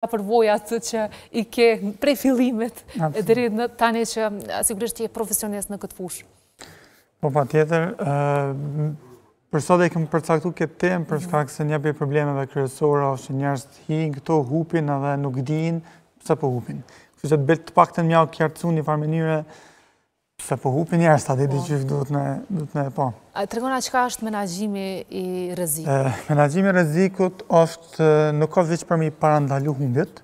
ka përvoja të që i ke prej filimit dhe rritë në tani që sigurisht që je profesionist në këtë fush? Po, pa tjetër, për sot e këmë përcaktu këtë tem, për shkak se një për probleme dhe kryesora, o shë njërës të hinë, këto hupin edhe nuk dinë, pëse po hupin? Kështë që të bërë të pak të një mjau kjartësu një farë mënyre, Se po hupi njerës, ta ditë po. që duhet me e po. Tregona, që është menajgjimi i rezikët? Menajgjimi i rezikët është nuk është vëqë për mi parandalu humbjet,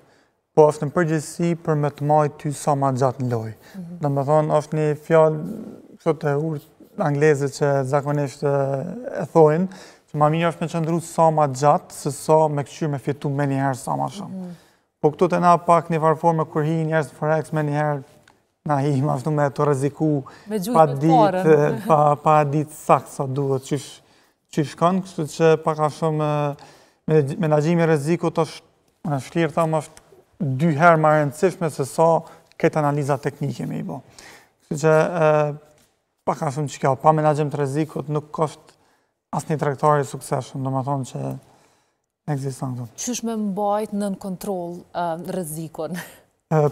po është në përgjësi për me të maj ty sa ma gjatë në lojë. Në më thonë, është një fjallë, kështë të urë anglezët që zakonisht e thoin, që ma minjë është me qëndru sa ma gjatë, se sa me këqyrë me fjetu me njëherë sa ma shumë. Mhm. Po këtu të na pak një farëformë kërhi njërës të forex me njëherë Na i ma me të rëziku pa ditë, eh, pa, pa ditë sakë sa duhet, që qysh kënë, kështu që paka shumë eh, menagjimi rëziku të shtë, në shlirë thamë është dy herë ma rëndësishme se sa këtë analiza teknike me i bo. Kështu që e, eh, paka shumë që kjo, pa menagjim të rëziku të nuk kështë asë një trektari sukseshëm, do më thonë që në egzistën këtu. me mbajt në në kontrol rëzikon?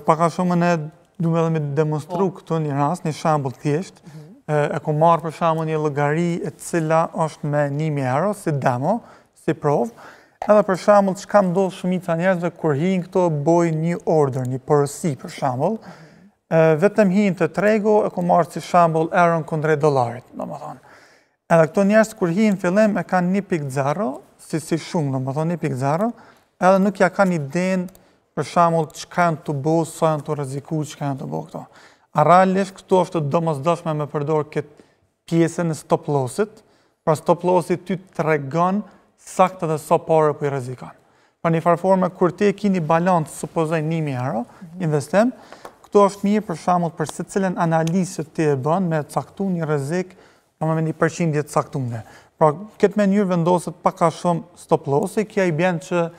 Paka shumë në du me dhe me demonstru po. këtu një rast, një shambull të thjesht, mhm. e ku marrë për shambu një lëgari e cila është me 1.000 euro, si demo, si provë, edhe për shambu që kam do shumica njerëzve kur hinë këto boj një order, një përësi për shambu, vetëm hinë të trego e ku marrë si shambu euro në kundrej dolarit, në më thonë. Edhe këto njerëz kur hinë fillim e ka 1.0, si shumë, në më thonë 1.0, edhe nuk ja ka një denë për shamull që kanë të bo, së janë të reziku, që kanë të bo këto. A realisht këtu është të domës dëshme me përdor këtë pjesën e stop lossit, pra stop lossit ty të regon sakta dhe sa so pare për po i rezikon. Pra një farforme, kur ti e ki një balant, supozaj nimi euro, mhm. investim, këtu është mirë për shamull për se cilën analisët ti e bën me caktu një rezik, pa me një përshindje caktume. Pra, këtë menjur vendosët paka shumë stop lossit, kja i bjen që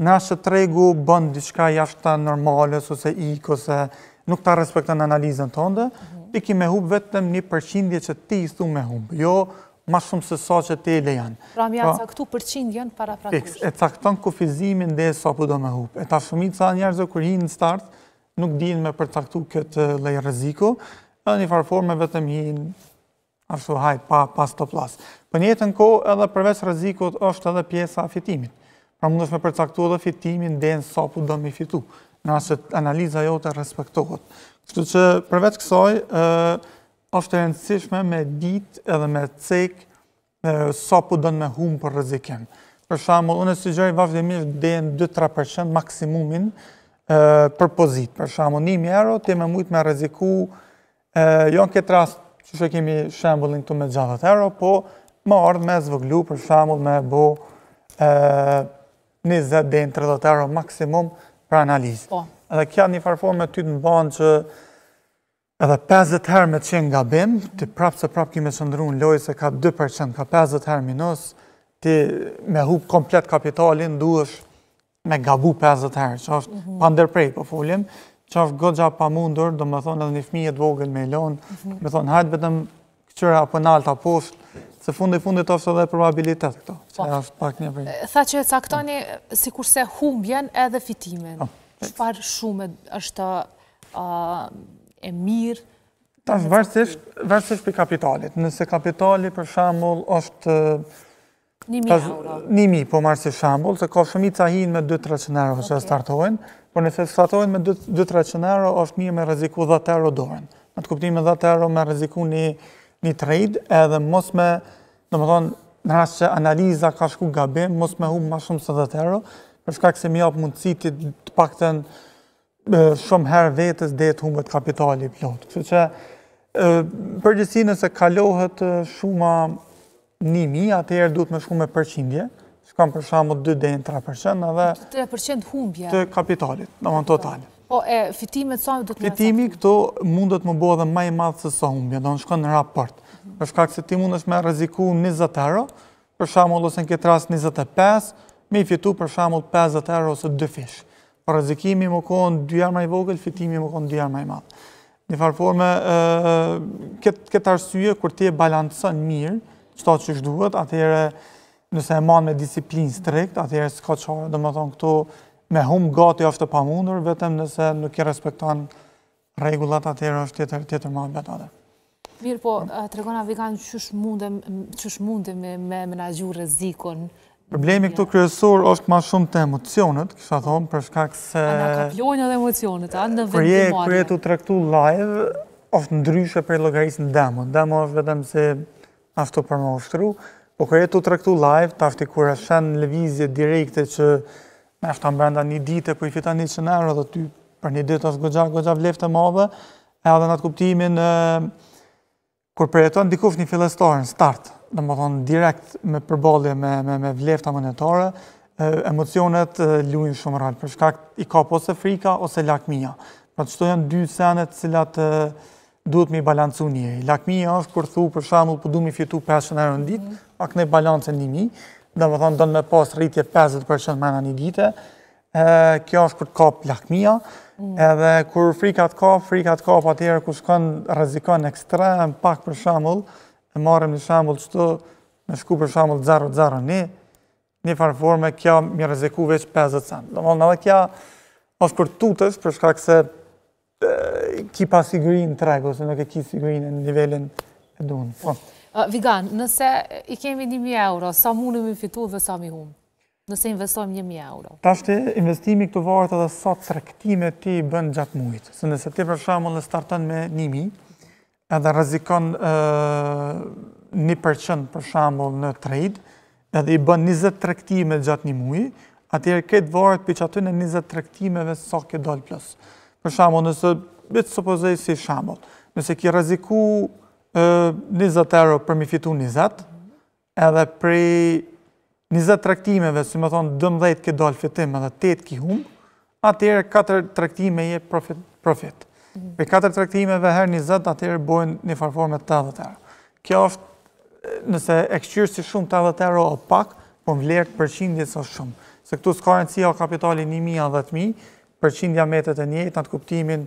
Në ashtë të tregu bën diçka jashtë të normalës ose i, ose nuk ta respektën analizën të ndë, mhm. i ki me hubë vetëm një që ti i stu me hubë, jo ma shumë se sa që ti le janë. Pra mi po, janë këtu përqindjen para praktisht. E cakton kufizimin dhe sa përdo po me hubë. E ta shumit sa njerëzë kur hinë në start, nuk dinë me për këtë lej rëziku, edhe një farëforme vetëm hinë ashtu hajt pa stoplas. Për ko, edhe përveç rrezikut është edhe pjesa fitimit pra mund është me përcaktua dhe fitimin dhe në sopu do me fitu, në ashtë analiza jo të respektohet. Kështu që përveç kësoj, është e rëndësishme me dit edhe me cek sopu do me humë për rëzikim. Për shamull, unë e sugjeroj vazhdimisht dhe në 2-3% maksimumin për pozit. Për shamull, një mjero, të me mujtë me rëziku, jo në këtë rast që shë kemi shambullin të me gjatët euro, po më ardhë me zvëglu, për shamull, me bo 20 dhe në 30 euro maksimum për analizë. Po. Edhe kja një farforme ty të në banë që edhe 50 herë me qenë nga bim, të prapë se prapë kime qëndru në lojë se ka 2%, ka 50 herë minus, të me hupë komplet kapitalin, është me gabu 50 herë, që është mhm. panderprej, po folim, që është godja pa mundur, do më thonë edhe një fmi e dvogën me lonë, mhm. me thonë, hajtë betëm këqyre apo në alta poshtë, se fundi fundi të ofsa dhe probabilitet këto, që po. pak një për Tha që e caktoni, si kurse humbjen edhe fitimin, që po. shumë është e mirë? Ta është vërësisht për kapitalit, nëse kapitali për shambull është... 1.000 euro. 1.000, po marë si shambull, se ka shumit të hinë me 2-300 euro që e startojnë, por nëse startojnë me 2-300 euro, është mirë me reziku 10 euro dorën. Në të kuptim me 10 euro me reziku një një trade edhe mos me, në më thonë, në rrasë që analiza ka shku gabim, mos me humë ma shumë së dhe të përshka këse mi apë mundësi të pakten të shumë herë vetës dhe të humët kapitali plot. Kështë që përgjësi nëse kalohet shumë a një mi, atëherë duhet me shku me përqindje, që kam përshamu 2-3% dhe... 3% humbja? Të kapitalit, në më në totalit. Po e fitimet sa do të mesat? Fitimi këto mundët më bëhë dhe maj madhë se sa humbja, do në shkon në raport. Për shkak se ti mund me reziku 20 euro, për shamull ose në këtë ras 25, me i fitu për shamull 50 euro ose 2 fish. Për po rezikimi më kohën 2 jarë maj vogël, fitimi më kohën 2 jarë maj madhë. Një farforme, këtë arsye, kur ti e balansën mirë, qëta që shduhet, atëhere nëse e manë me disiplinë strikt, atëhere s'ka qarë, dhe më thonë këto me hum gati aftë pa mundur, vetëm nëse nuk i respektan regullat atërë është tjetër, tjetër ma betate. Mirë po, të regona vegan, qësh mundë me menagju rezikon? Problemi këtu kryesor është ma shumë të emocionet, a thonë, përshka se... A nga kapjojnë edhe emocionet, a në vendimare? Kërje të traktu live, është ndryshe për logarisë në demo. Demo është vetëm se ashtu për më ushtru, po kërje të traktu live, tafti kur është në levizje direkte që Efta më brenda një dite, për po i fitan një qënerë, dhe ty për një ditë është gogja, gogja vlefte madhe, edhe në atë kuptimin, kur për jeton, dikuf një filestor start, dhe më thonë direkt me përbolje me, me, me vlefta monetare, emocionet lujnë shumë rralë, për shkak i ka ose frika ose lakmija. Pra po të janë dy senet cilat duhet me i balancu njëri. Lakmija është kur thu, për shamu, për po du me fitu 500 euro në ditë, pak në balancën një mi, dhe më thonë, donë me pas rritje 50% mërë në një dite, kjo është kur të ka plakmia, mm. edhe kur frikat ka, frikat ka pa tjerë, kur shkon rezikon ekstrem, pak për shambull, e marim një shambull që të me shku për shambull 001, një farëforme, kjo mi reziku veç 50 cent. Dhe më dhe kja është kur tutës, për shkak se ki pa sigurin të regu, se nuk e ki sigurin në nivelin e duhen. Po. Vigan, nëse i kemi 1.000 euro, sa mundëm më fitu dhe sa mi humë? Nëse investojmë 1.000 euro? Ta shte investimi këtu varët edhe sa të rektime ti bënë gjatë mujtë. Se nëse ti për shamën në starton me 1.000, edhe rezikon një përqënd për shamën në trade, edhe i bënë 20 rektime gjatë një mujtë, atër këtë varët për që aty në 20 rektimeve sa këtë dollë plus. Për shamën nëse, bitë supozej si shamën, nëse ki reziku 20 euro për mi fitu 20, edhe prej 20 traktimeve, si më thonë 12 ke dalë fitim edhe 8 ki hum, atëherë 4 traktime je profit. profit. 4 mhm. traktimeve herë 20, atëherë bojnë një farforme 80 euro. Kjo është, nëse e këqyrë si shumë 80 euro o pak, po më vlerë përqindje së so shumë. Se këtu s'ka rëndësia o kapitali 1.000 10.000, përqindja metet e njëtë, në të kuptimin,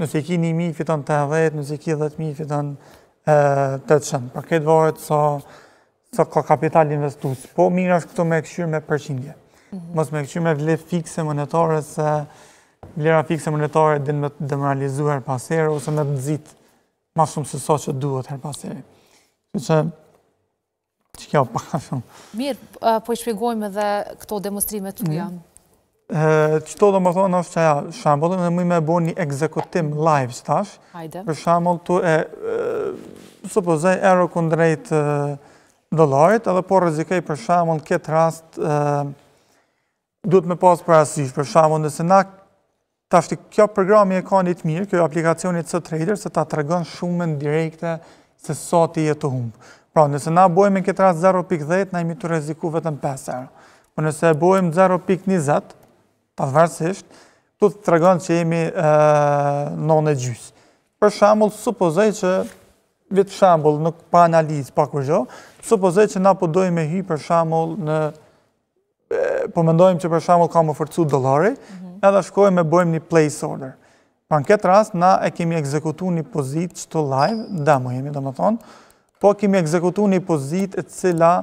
nëse i ki 1.000, fiton 80, nëse i ki 10.000, fiton të të shëndë. Për këtë vorët, së ka kapital investus. Po, mirë është këto me e këshyrë me përshindje. Mhm. Mos me e këshyrë me vle fikse monetore, se vlera fikse monetore dhe me të her pasere, ose me të dzitë ma shumë se so që duhet her pasere. Që që që kjo përka shumë. Mirë, po i shpjegojme dhe këto demonstrime të janë. Mhm. Qëto do më thonë është që ja, shambullën dhe mu i me bo një ekzekutim live, që tash, për shambullë tu e supozoj ero kundrejt dolarit, edhe po rezikej për shamon këtë rast duhet me pas për asish, për shamon nëse na Tashti, kjo programi e ka një të mirë, kjo aplikacionit së trader, se ta të regon shumë në direkte se sot i e të humbë. Pra, nëse na bojme në këtë rast 0.10, na imi të reziku vetëm 5 euro. Po nëse bojme 0.20, të vërësisht, të të regon që imi në në gjysë. Për shambull, supozoj që vetë shambull nuk pa analizë, pa kërgjo, supozoj që na po dojmë me hy për shambull në, po mendojmë që për shambull ka më fërcu dolari, mhm. edhe shkojmë me bojmë një place order. Pa në këtë rast, na e kemi ekzekutu një pozit që të live, da më jemi, do më thonë, po kemi ekzekutu një pozit e cila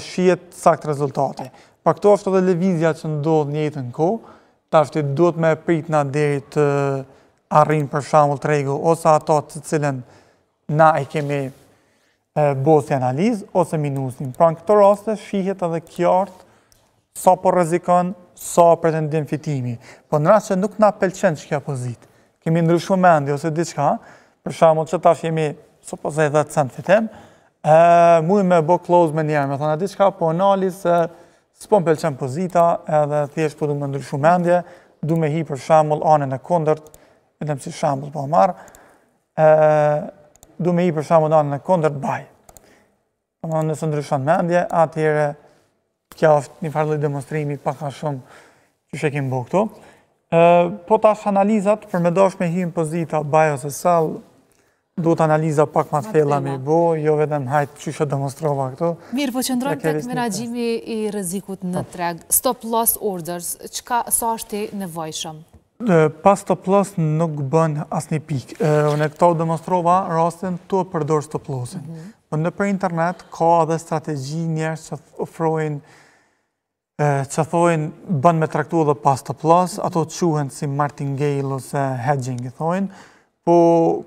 shiet sakt rezultate. Pa këto është edhe levizja që ndodhë një në ko, ta është duhet me prit nga deri të arrinë për shambull tregu, ose ato të cilën na e kemi bo analiz analizë ose minusin. Pra në këto raste, shihet edhe kjartë sa po rezikon, sa pretendim fitimi. Po në rrasë që nuk na pelqen që kja pozitë, kemi ndryshu mendi ose diqka, për shamu që tash jemi, së po zë e 10 cent fitim, mujë me bo close me njerë, me thona diqka, po analiz, së po më pelqen pozita, edhe thjesht po du me ndryshu mendje, du me hi për shamu anën e kondërt, edhe më si shamu të po marë, eee, du me i për shumë danë në kondër të baj. Nësë ndryshon me ndje, atyre, kja është një farëllë demonstrimi pak në shumë që që kemë bëhë këto. Po të ashtë analizat, për me dosh me hinë pozita baj ose sal, du të analiza pak ma të fella me i bo, jo vetëm hajtë që shë demonstrova këto. Mirë, po qëndronë të këtë i rëzikut në po. treg. Stop loss orders, sa është të nevojshëm? Pas të loss nuk bën asni pik. Në këto demonstrova rastin të përdor stop lossin. Mhm. Për po në për internet, ka edhe strategji njerë që ofrojnë që thojnë bën me traktu edhe pas të loss, ato quhen si martingale ose hedging, thojnë. Po,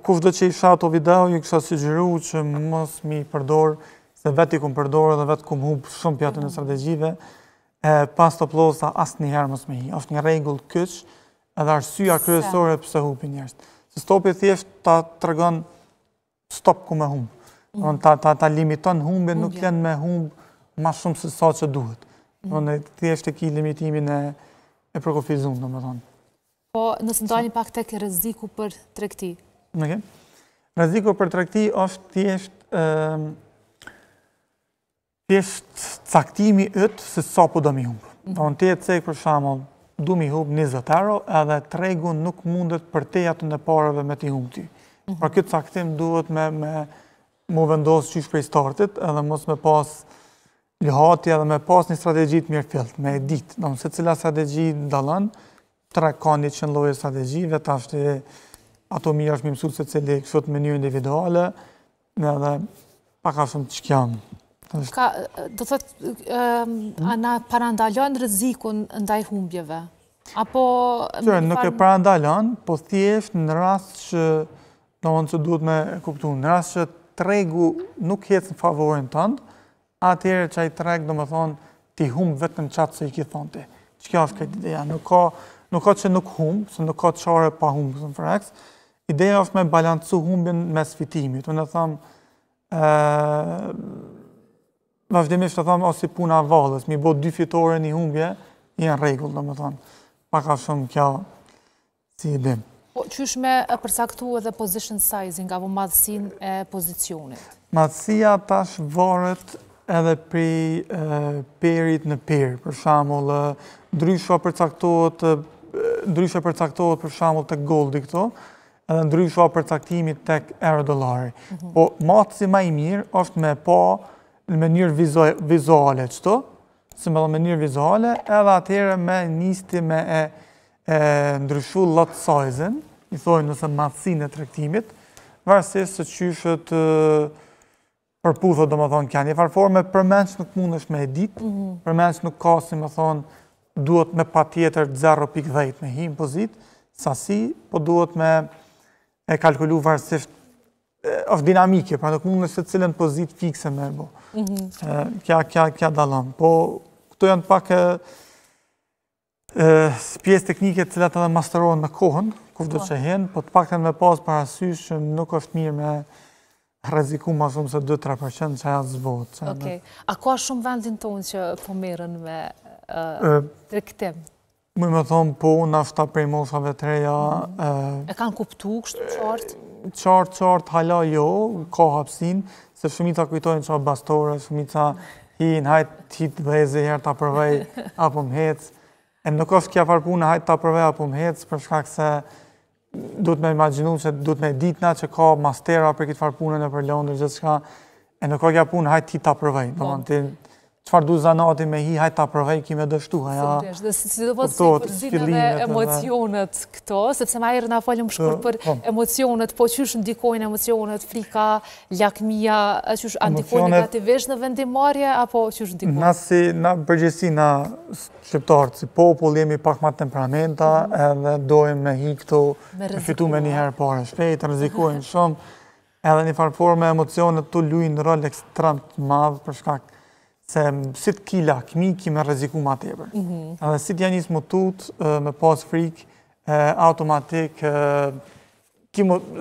kush dhe që isha ato video, ju kësha sugjeru që mos mi përdor, se veti kum përdor dhe veti kum hub shumë pjatën e mhm. strategjive, pas të loss asni herë mos mi. Ofë një regull kështë, edhe arsyja kryesore pëse hupin njështë. Se stopi thjeshtë ta të rëgën stop ku me humbë. Mhm. Ta limiton humbë, nuk jenë me humbë ma shumë se sa që duhet. Mhm. Në thjeshtë e ki limitimin e përkofizun, në më thonë. Po, nësë ndoj pak të ke rëziku për trekti? Në ke. Rëziku për trekti është thjeshtë ehm, thjeshtë caktimi ëtë se sa po do mi humbë. Mhm. Në të jetë cekë për shamo, du mi hub 20 euro edhe tregun nuk mundet për te jatën e pareve me t'i hungti. Mhm. Por këtë faktim duhet me mu vendosë qysh prej startit edhe mos me pas lëhati edhe me pas një strategi të mirë fillt, me edit, në nëse cila strategi në dalën, tre ka një që lojë strategi, vetë ato mirë është mimësut se cili kështë me individuale, edhe pak shumë të shkjanë. Do të thëtë, hmm? a na parandalon rëzikun ndaj humbjeve? Apo... Nuk e parandalon, po thjesht në rast që do në që duhet me kuptu, në rast që tregu nuk jetë në favorin tëndë, atëherë atyre që a treg do më thonë ti humbë vetë në qatë që i ki thonë ti. Që kjo është këtë ideja? Nuk ka... Nuk ka që nuk humbë, se nuk ka qare pa humbë, kësë në freks. Ideja është me balancu humbën me sfitimit. Unë në thamë, vazhdimisht të thamë, o si puna valës, mi bo dy fitore një humbje, janë në regullë, do më thamë. Paka shumë kjo si i bimë. Po, qysh me përsaktu edhe position sizing, avo madhësin e pozicionit? Madhësia tash varet edhe pri e, perit në per, për shamull, ndryshua përcaktohet, ndryshua përcaktohet për shamull të goldi këto, edhe e përcaktimit të erë dolari. Mhm. Po, madhësi ma i mirë është me po në mënyrë vizuale çto, si më në mënyrë vizuale, edhe atëherë me njësti me e, e ndryshu lot size in i thonë nëse madhsinë e tregtimit, varësisht se qyshët përputhë do më thonë kanë një farformë përmes nuk mundesh me edit, mm -hmm. përmes nuk ka si më thonë duhet me pa tjetër 0.10 me impozit, sasi, po duhet me e kalkulu varësisht është dinamike, pra të këmë nëse të cilën pozit fikse me bo. Mhm. Kja, kja, kja dalon. Po, këto janë pak pjesë teknike të cilat edhe masterohen me kohën, kufdo që hen, po të pak po të me pasë parasysh që nuk është mirë me reziku ma shumë se 2-3% që aja zbot. A ka shumë vendin tonë që po mirën me trektim? Më me thonë po, në afta prej moshave të reja. Mhm. E kanë kuptu kështë qartë? qartë qartë hala jo, ka hapsin, se shumica kujtojnë qa bastore, shumica në hajtë titë dhe e zeherë të apërvej, apo më hecë. E nuk është kja farë punë, hajtë të apërvej, apo më hecë, për shkak se du të me imaginu që du të me ditna që ka mastera për këtë farë punën e për lëndër gjithë shka, e nuk është kja punë, hajtë titë të apërvej. Po. Do më të qëfar du zanati me hi, hajta përvej, kime dështu, haja. Dhe si do po si përzinën e emocionet këto, sepse ma erë nga falim shkur për emocionet, po që është ndikojnë emocionet, frika, lakmija, që është negativisht në vendimarje, apo që është ndikojnë? Na si, na përgjësi na shqiptarë, si popull, jemi pak ma temperamenta, mhm. edhe dojmë me hi këto, me fitu me njëherë pare shpejt, të shumë, edhe një farëforme, emocionet të lujnë rol ekstremt madhë, përshkak se si të ki lakmi, ki me reziku ma të mhm. eber. Dhe si të janë njësë më tutë, me pas frikë, automatik,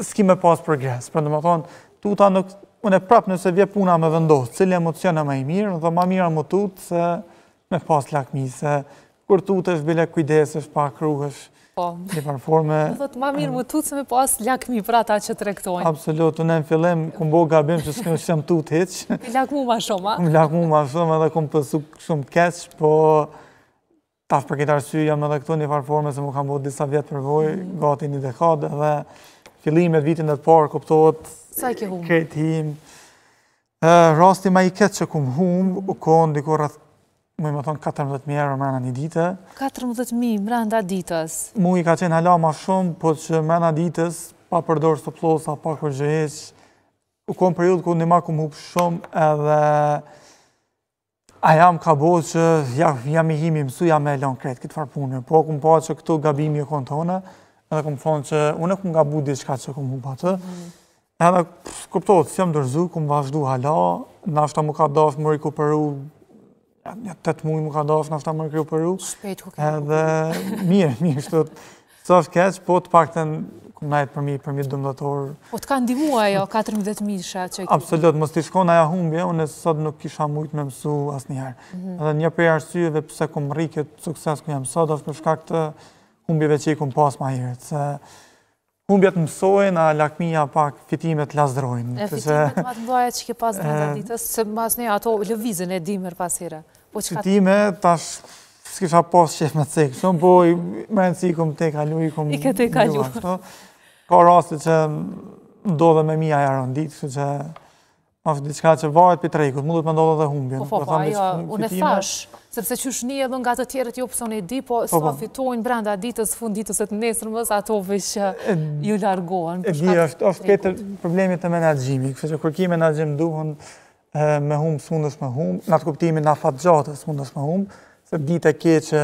s'ki me pas progres. Për në më thonë, tuta nuk, unë e prapë nëse vje puna me vendosë, cilë e ma i mirë, dhe ma mirë më tutë, se me pas lakmi, se kur tutesh, bile kujdesesh, pa kruhesh. Po, në performe... Në dhëtë ma mirë më tutë me pas po lakmi pra ta që të rektojnë. Absolut, unë e në fillim, këmë bo gabim që shkëmë tutë heq. Këmë lakmu ma shumë, a? Këmë lakmu ma shumë edhe këmë pësu shumë keqë, po tafë për këtë arsye jam edhe këtu një performe se më kam bo disa vjetë për vojë, mhm. gati një dekadë edhe fillimet vitin dhe të parë kuptohet këtë Rasti ma i ketë që këmë humë, u konë dikur rrëth Muj i më thonë 14.000 euro mërëna një dite. 14.000 mërëna ditës. Muj ka qenë hala ma shumë, po që mërëna ditës, pa përdorës të plosa, pa kërgjëheq, u konë periud ku një ma ku më hupë shumë edhe... A jam ka bo që jam i himi mësu, jam e lanë kretë këtë farë punë. Po, këmë po që këtu gabimi e konë edhe këmë thonë që unë e këmë nga budi që këmë hupë atë. Mhm. Edhe këptohet, si jam dërzu, këmë vazhdu hala, nashta më ka dafë më rekuperu një tëtë mujë më ka dofë, në ofta më kryu për rrugë. Shpejt ku kemë. Edhe mirë, mirë, shtu të soft po të pak të në kumë najtë përmi, përmi të dëmdatorë. Po të ka ndihua jo, 14 misha që e Absolut, mos të shkon aja humbje, unë e sot nuk kisha mujtë me mësu asë njëherë. Mhm. Edhe një për arsye dhe pëse kumë rikët sukses ku jam sot, ashtë për shkak të humbjeve që i kumë pas ma herët. Humbja të mësojnë, a lakmija pak fitimet të lasdrojnë. E fitimet të matë mdoja që ke pas në të ditës, se mas një ato lëvizën e dimër pasire. Po fitime, tash, s'kisha pas që e fëmë të cekë, shumë, po i mërënë si i këmë te kalu, i këmë një uanë, shumë. Ka rastë që ndodhe me mija e arënditë, që që Mas diçka që varet për trejkut, mundu të mendojnë dhe humbjen. Po, po, po ajo, unë e thash, sepse që shni edhe nga të tjerët, jo pëse e di, po, po, po. sa fitojnë brenda ditës, funditës e të nesër mës, ato vëshë që ju largohen. E di, është, është ketër problemit të menagjimi, këse që kërki menagjim duhen me humbë, së mundës me humbë, në të kuptimi në fatë gjatë, së mundës me humbë, se dite keqë,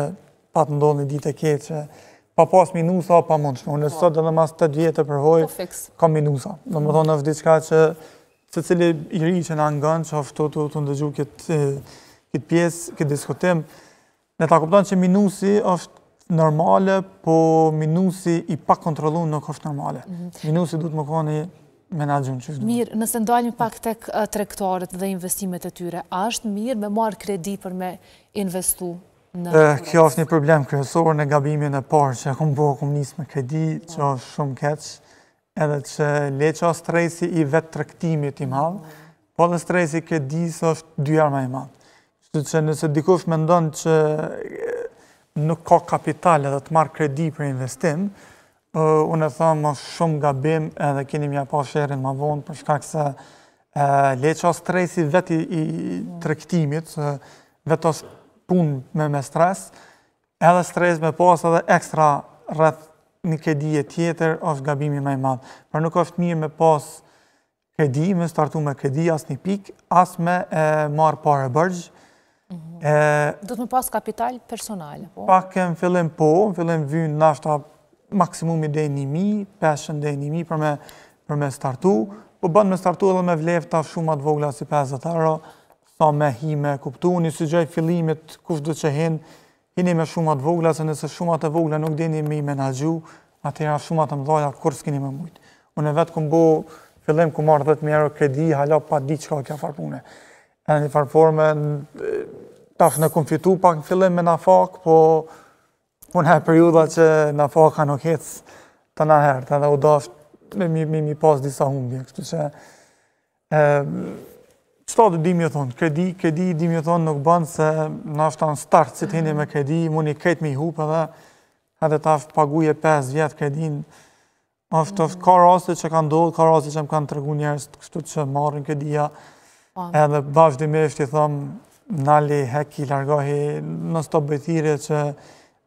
pa të ndonë dite keqë, pa pas minusa, pa mund Unë e po. sot dhe në mas të dvjetë përhoj, po, ka minusa. Dhe më thonë është diçka që se cili i ri që në angën, që ofto të të ndëgju këtë pjesë, këtë diskutim, në ta kuptan që minusi është normale, po minusi i pak kontrolun nuk është normale. Mhm. Minusi du të më koni menagjum që është. Mirë, nëse ndojnë pak tek trektorët dhe investimet e tyre, a është mirë me marë kredi për me investu? Kjo është një problem kryesor në gabimin e parë, që e kom bërë, njësë me kredi, që po. është shumë keqë, edhe që le që o stresi i vetë trektimit i madhë, po dhe stresi këtë di së është dyjarë ma i madhë. Shtu që nëse dikush me ndonë që nuk ka kapital edhe të marrë kredi për investim, unë e thëmë është shumë gabim edhe keni mja po shërin ma vonë për shkak se uh, le që o stresi vetë i, i trektimit, vetë është punë me, me stres, edhe stres me posë edhe ekstra rrëth në kedije tjetër është gabimi i madhë. Por nuk është mirë me pas kedi, me startu me kedi, asë një pik, asë me marë pare bërgjë. Mhm. Do të me pas kapital personal? Po? Pak e më fillim po, më fillim vynë në ashtë maksimumi dhe një mi, peshen dhe një mi për me startu, po bën me startu edhe me vlevë ta shumë atë vogla si 50 euro, sa me hi me kuptu, një sygjaj fillimit kush dhe që hini me shumat vogla, se nëse shumat e vogla nuk dini i menagju, atëja shumat e mdoja, kur s'kini me mujtë. Unë e vetë këmë bo, fillim këmë marrë 10.000 euro kredi, hala pa di qka kja farpune. E në një farforme, tash në këmë fitu pak në fillim me fakë, po unë e periuda që fakë ka nuk hecë të herë, të edhe u dashtë me mi, mi, pas disa humbje, kështu që... Sto do dimë thon, kredi, kredi dimë thon nuk bën se na shtan start si të hindi me kredi, mundi ketë me hub edhe edhe ta paguje 5 vjet kredin. Ofto mm -hmm. ka raste që kanë ndodhur, ka raste që më kanë treguar njerës kështu që marrin kredia. Pa. Po. Edhe vazhdimisht i thon nali, heki largohi në sto bëthire që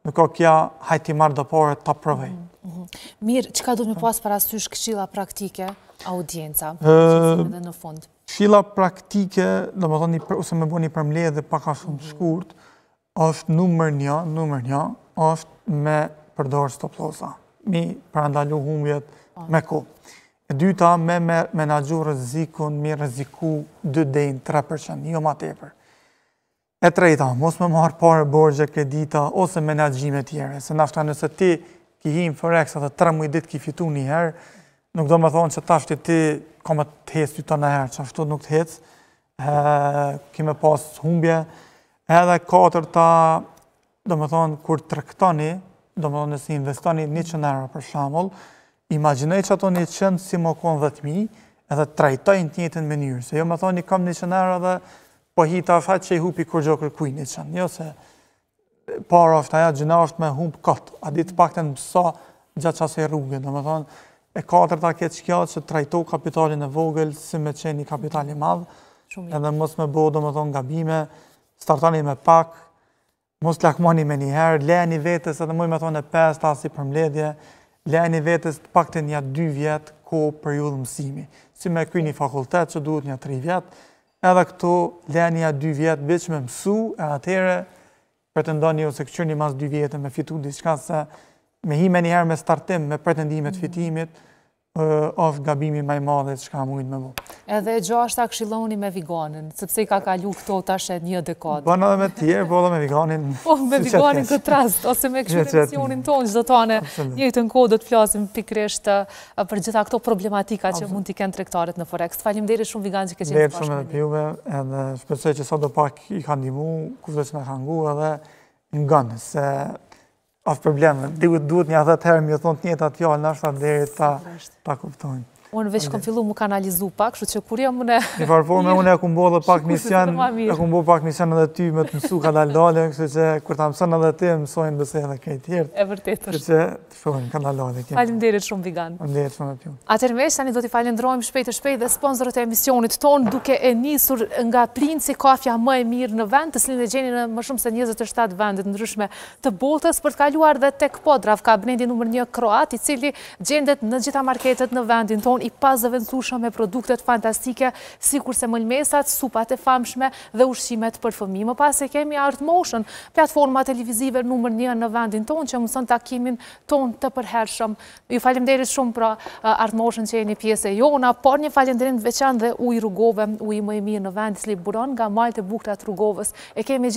nuk o kja hajti marrë dhe pore të të mhm, mhm. Mirë, që ka do të më pasë për asysh këshila praktike? audienca, uh, dhe në fund? Shila praktike, dhe më thoni, ose me bo një përmleje dhe paka shumë të mhm. shkurt, është numër një, numër një, është me përdor stop mi përandalu humbjet ah. me ku. E dyta, me menagju rëzikun, mi rëziku 2 3%, jo ma tepër. E treta, mos me marë pare borgje, kredita, ose menagjime tjere, se nështë nëse ti ki him forex atë 3 mujë ditë ki fitu një herë, nuk do me thonë që tash të ti kome të hecë të të nëherë, që ashtu nuk të hecë, kime pas humbje, edhe katër ta, do me thonë, kur të rektoni, do me thonë nësi investoni 100 euro për shamull, imaginej që ato 100 si më konë 10.000, edhe trajtojnë të njëtën me njërë, se jo me thonë, i kam 100 euro dhe po hi ta fatë që i hupi kur gjokër kuj 100, jo se para është aja, gjina është me humbë këtë, a ditë pak të në mësa gjatë qasë e rrugën, do me thonë, E katërta këtë shkja që trajto kapitalin e vogël si me qenë një kapitalin madhë, edhe mos me bodo më thonë nga bime, startani me pak, mos lakmoni me njëherë, le një vetës edhe muj me thonë e pes, ta si për mledje, le një vetës të pak të një atë dy vjetë ko për ju mësimi. Si me kuj një fakultet që duhet një 3 tri vjetë, edhe këto le një 2 dy vjetë vëqë me mësu, e atere për të ndonë ose këqërë një mas dy vjetë me fitu një diçka se me me njëherë me startim, me pretendimet mm. fitimit, of gabimi maj madhe që ka mujnë me bu. Edhe ta këshiloni me viganin, sepse i ka kalu këto tashe një dekadë. Po, bërë edhe me tjerë, bërë po, dhe me viganin. Po, me viganin këtë rast, ose me këshirë emisionin tonë, gjithë të tane, një të në kodë do të flasim pikrisht për gjitha këto problematika që mund t'i kënë trektarit në Forex. Të falim deri shumë vigan që ke qenë të pashme një. shumë edhe pjuve, edhe shpesoj që sot asë probleme. Dikë duhet një atë herë, më të thonë të njëtë atë fjallë, në ashtë atë dhejë ta kuptojnë. Unë veç kom fillu mu kanalizu pak, shu që kur jam mune... Një farëpor me une e ku mbo dhe pak një e ku mbo pak një edhe ty me të mësu ka dalë dalë, kështë që kur ta mësën edhe ty, mësojnë dëse edhe kaj tjertë. E vërtetër. Kështë që të shohin, ka dalë dalë Falim derit shumë vegan. Falim derit shumë e pjumë. A tërmesh, tani do t'i falendrojmë shpejt e shpejt dhe sponsorët e emisionit ton, duke e njësur nga princi kafja më e mirë në vend, të slinë dhe gjeni në më shumë se 27 vendet në ryshme të botës, për t'kaluar dhe tek podrav, ka brendi nëmër një kroat, i cili gjendet në gjitha marketet në vendin ton, i pazëvendësushëm me produktet fantastike, si kurse mëllmesat, supat e famshme dhe ushqimet për fëmi. Më pas e kemi Art Motion, platforma televizive nëmër një në vendin tonë, që mësën takimin tonë të përhershëm. Ju falimderit shumë pra uh, Art Motion që e një pjesë e jona, por një falimderit veçan dhe ujë rrugove, uj më e mirë në vendis s'li buron nga malte e të rrugoves. E kemi